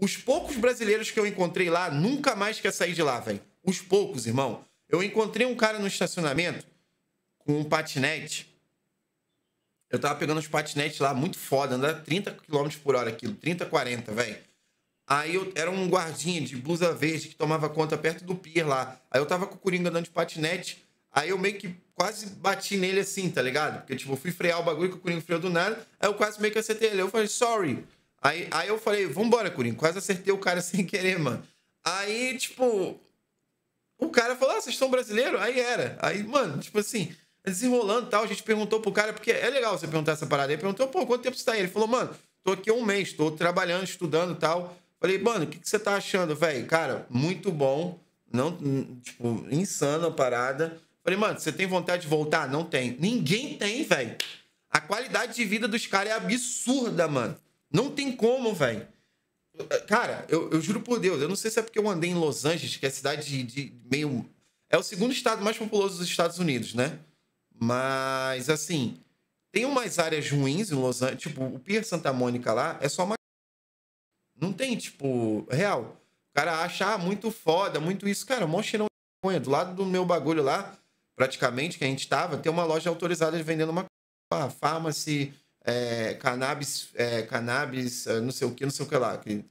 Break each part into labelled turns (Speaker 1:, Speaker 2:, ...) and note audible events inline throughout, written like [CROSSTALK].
Speaker 1: Os poucos brasileiros que eu encontrei lá nunca mais quer sair de lá, velho. Os poucos, irmão. Eu encontrei um cara no estacionamento com um patinete. Eu tava pegando uns patinetes lá, muito foda, andava 30 km por hora aquilo, 30, 40, velho. Aí eu era um guardinha de blusa verde que tomava conta perto do pier lá. Aí eu tava com o Coringa andando de patinete, aí eu meio que quase bati nele assim, tá ligado? Porque, tipo, eu fui frear o bagulho que o Coringa freou do nada, aí eu quase meio que acertei ele. Eu falei, sorry. Aí, aí eu falei, vambora, Corinthians. Quase acertei o cara [LAUGHS] sem querer, mano. Aí, tipo, o cara falou, ah, vocês são brasileiros? Aí era. Aí, mano, tipo assim, desenrolando e tal, a gente perguntou pro cara, porque é legal você perguntar essa parada. Ele perguntou, pô, quanto tempo você tá aí? Ele falou, mano, tô aqui um mês, tô trabalhando, estudando e tal. Falei, mano, o que, que você tá achando, velho? Cara, muito bom. Não, tipo, insana a parada. Falei, mano, você tem vontade de voltar? Não tem. Ninguém tem, velho. A qualidade de vida dos caras é absurda, mano. Não tem como, velho. Cara, eu, eu, juro por Deus, eu não sei se é porque eu andei em Los Angeles, que é a cidade de, de meio. É o segundo estado mais populoso dos Estados Unidos, né? Mas, assim, tem umas áreas ruins em Los Angeles. Tipo, o Pier Santa Mônica lá é só uma. Não tem, tipo, real. O cara acha ah, muito foda, muito isso. Cara, mó cheirão de Do lado do meu bagulho lá, praticamente, que a gente tava, tem uma loja autorizada de vendendo uma. Ah, farmácia é, cannabis, é, cannabis, é, não sei o que, não sei o que lá, que,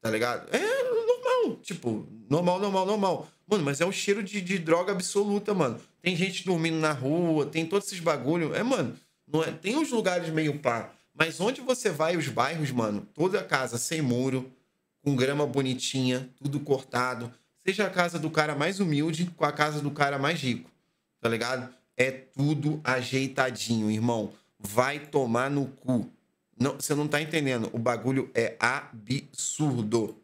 Speaker 1: tá ligado? É normal, tipo, normal, normal, normal. Mano, mas é um cheiro de, de droga absoluta, mano. Tem gente dormindo na rua, tem todos esses bagulho. É, mano, não é, tem uns lugares meio pá, mas onde você vai, os bairros, mano, toda casa sem muro, com grama bonitinha, tudo cortado. Seja a casa do cara mais humilde com a casa do cara mais rico, tá ligado? É tudo ajeitadinho, irmão vai tomar no cu. Não, você não tá entendendo. O bagulho é absurdo.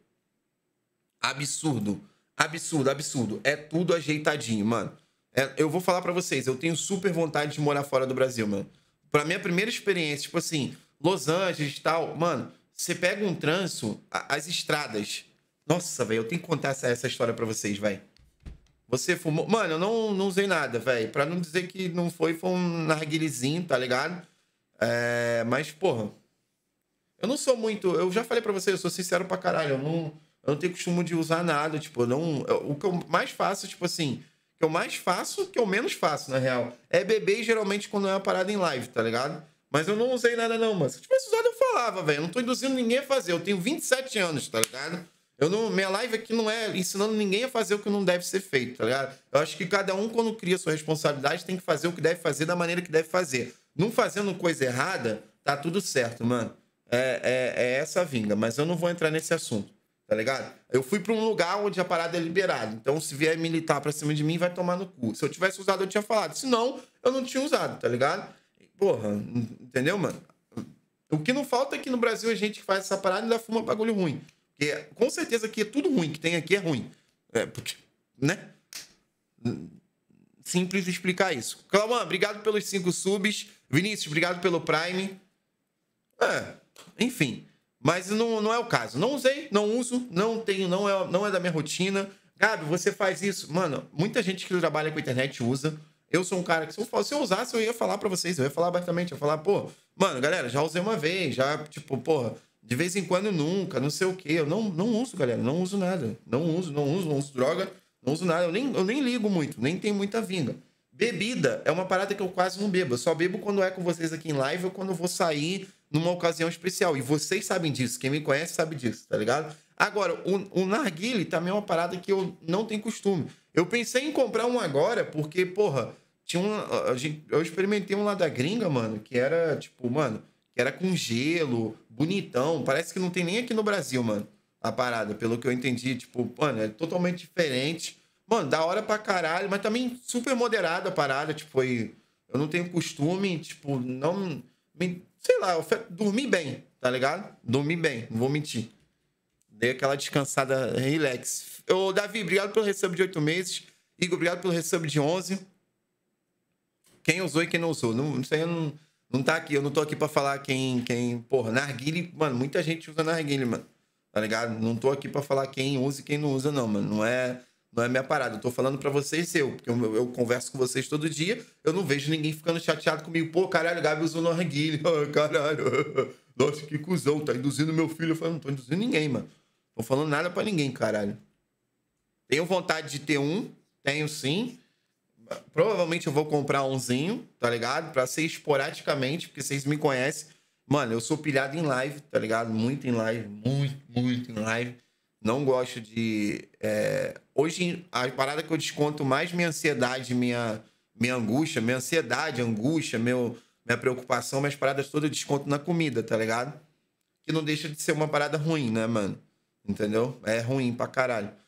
Speaker 1: Absurdo. Absurdo, absurdo. É tudo ajeitadinho, mano. É, eu vou falar para vocês, eu tenho super vontade de morar fora do Brasil, mano. Pra minha primeira experiência, tipo assim, Los Angeles e tal, mano, você pega um tranço, as estradas. Nossa, velho, eu tenho que contar essa, essa história para vocês, velho. Você fumou. Mano, eu não, não usei nada, velho. Pra não dizer que não foi, foi um narguilizinho, tá ligado? É, mas, porra, eu não sou muito. Eu já falei para você, eu sou sincero pra caralho. Eu não, eu não tenho costume de usar nada. Tipo, não. Eu, o que eu mais faço, tipo assim. que eu mais faço, que eu menos faço, na real. É beber geralmente quando é uma parada em live, tá ligado? Mas eu não usei nada, não, mano. Se eu tivesse usado, eu falava, velho. Eu não tô induzindo ninguém a fazer. Eu tenho 27 anos, tá ligado? Eu não, minha live aqui não é ensinando ninguém a fazer o que não deve ser feito, tá ligado? Eu acho que cada um, quando cria sua responsabilidade, tem que fazer o que deve fazer da maneira que deve fazer não fazendo coisa errada, tá tudo certo, mano. É, é, é essa vinga, mas eu não vou entrar nesse assunto, tá ligado? Eu fui para um lugar onde a parada é liberada, então se vier militar pra cima de mim, vai tomar no cu. Se eu tivesse usado, eu tinha falado, se não, eu não tinha usado, tá ligado? Porra, entendeu, mano? O que não falta aqui é no Brasil é gente que faz essa parada e ainda fuma bagulho ruim. Porque com certeza que é tudo ruim que tem aqui é ruim. É, porque, né? Simples explicar isso. Clamã, obrigado pelos cinco subs. Vinícius, obrigado pelo Prime. É, enfim. Mas não, não é o caso. Não usei, não uso, não tenho, não é, não é da minha rotina. Gabi, você faz isso? Mano, muita gente que trabalha com internet usa. Eu sou um cara que, se eu, se eu usasse, eu ia falar para vocês, eu ia falar abertamente, eu ia falar, pô, mano, galera, já usei uma vez, já, tipo, porra, de vez em quando nunca, não sei o quê. Eu não, não uso, galera, não uso nada. Não uso, não uso, não uso droga, não uso nada. Eu nem, eu nem ligo muito, nem tenho muita vinda. Bebida é uma parada que eu quase não bebo. Eu só bebo quando é com vocês aqui em live ou quando vou sair numa ocasião especial. E vocês sabem disso. Quem me conhece sabe disso, tá ligado? Agora, o, o narguile também é uma parada que eu não tenho costume. Eu pensei em comprar um agora porque, porra, tinha um, eu experimentei um lá da gringa, mano, que era tipo, mano, que era com gelo, bonitão. Parece que não tem nem aqui no Brasil, mano, a parada, pelo que eu entendi. Tipo, mano, é totalmente diferente. Mano, da hora pra caralho, mas também super moderada a parada, tipo, Eu não tenho costume, tipo, não. Sei lá, eu dormi bem, tá ligado? Dormi bem, não vou mentir. Dei aquela descansada, relax. Ô, Davi, obrigado pelo resub de oito meses. Igor, obrigado pelo resub de onze. Quem usou e quem não usou. Não, isso aí eu não, não tá aqui. Eu não tô aqui pra falar quem. quem porra, narguile, mano, muita gente usa narguile, mano. Tá ligado? Não tô aqui pra falar quem usa e quem não usa, não, mano. Não é não é minha parada. Eu tô falando para vocês eu, porque eu, eu, converso com vocês todo dia. Eu não vejo ninguém ficando chateado comigo. Pô, caralho, o Gabi usou narguilha. [LAUGHS] Oh, caralho. Nossa, que cuzão. Tá induzindo meu filho. Eu falo, não tô induzindo ninguém, mano. Não tô falando nada para ninguém, caralho. Tenho vontade de ter um. Tenho sim. Provavelmente eu vou comprar umzinho, tá ligado? Pra ser esporadicamente, porque vocês me conhecem. Mano, eu sou pilhado em live, tá ligado? Muito em live. Muito, muito em live. Não gosto de. É... Hoje, a parada que eu desconto mais minha ansiedade, minha, minha angústia, minha ansiedade, angústia, meu, minha preocupação, minhas paradas todas eu desconto na comida, tá ligado? Que não deixa de ser uma parada ruim, né, mano? Entendeu? É ruim pra caralho.